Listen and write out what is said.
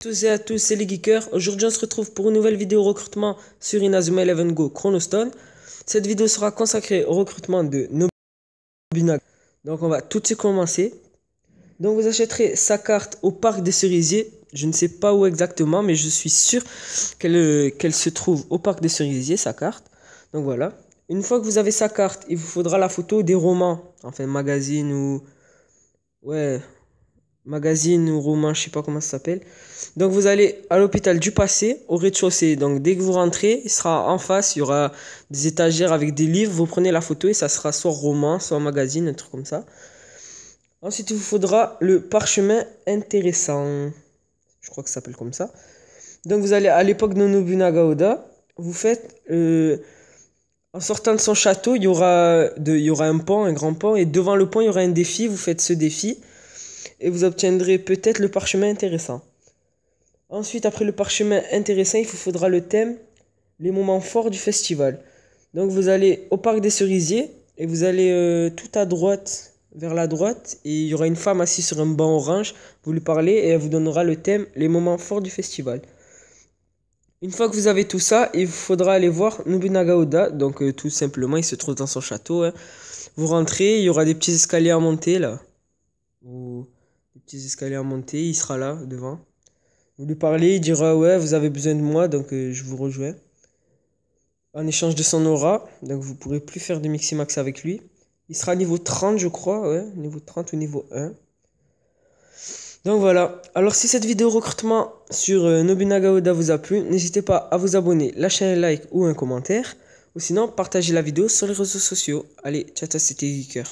tous et à tous, c'est les Geekers. Aujourd'hui, on se retrouve pour une nouvelle vidéo recrutement sur Inazuma Eleven Go Chronostone. Cette vidéo sera consacrée au recrutement de Nobunaga. Donc, on va tout de suite commencer. Donc, vous achèterez sa carte au parc des cerisiers. Je ne sais pas où exactement, mais je suis sûr euh, qu'elle se trouve au parc des cerisiers, sa carte. Donc, voilà. Une fois que vous avez sa carte, il vous faudra la photo des romans, enfin, magazine ou... Ouais, magazine ou roman, je sais pas comment ça s'appelle. Donc vous allez à l'hôpital du passé, au rez-de-chaussée. Donc dès que vous rentrez, il sera en face, il y aura des étagères avec des livres. Vous prenez la photo et ça sera soit roman, soit magazine, un truc comme ça. Ensuite, il vous faudra le parchemin intéressant. Je crois que ça s'appelle comme ça. Donc vous allez à l'époque de Nobunaga Oda, vous faites euh, en sortant de son château, il y aura de, il y aura un pont, un grand pont et devant le pont, il y aura un défi, vous faites ce défi et vous obtiendrez peut-être le parchemin intéressant. Ensuite, après le parchemin intéressant, il vous faudra le thème, les moments forts du festival. Donc vous allez au parc des cerisiers et vous allez euh, tout à droite, vers la droite, et il y aura une femme assise sur un banc orange, vous lui parlez et elle vous donnera le thème, les moments forts du festival. Une fois que vous avez tout ça, il vous faudra aller voir Nobunaga Oda. Donc, euh, tout simplement, il se trouve dans son château. Hein. Vous rentrez, il y aura des petits escaliers à monter là petits escaliers à monter, il sera là devant. Vous lui parlez, il dira ouais, vous avez besoin de moi, donc euh, je vous rejoins. En échange de son aura, donc vous pourrez plus faire de max avec lui. Il sera niveau 30 je crois, ouais, niveau 30 ou niveau 1. Donc voilà, alors si cette vidéo recrutement sur euh, Nobunaga Oda vous a plu, n'hésitez pas à vous abonner, lâcher un like ou un commentaire, ou sinon partagez la vidéo sur les réseaux sociaux. Allez, ciao, ciao c'était Geeker.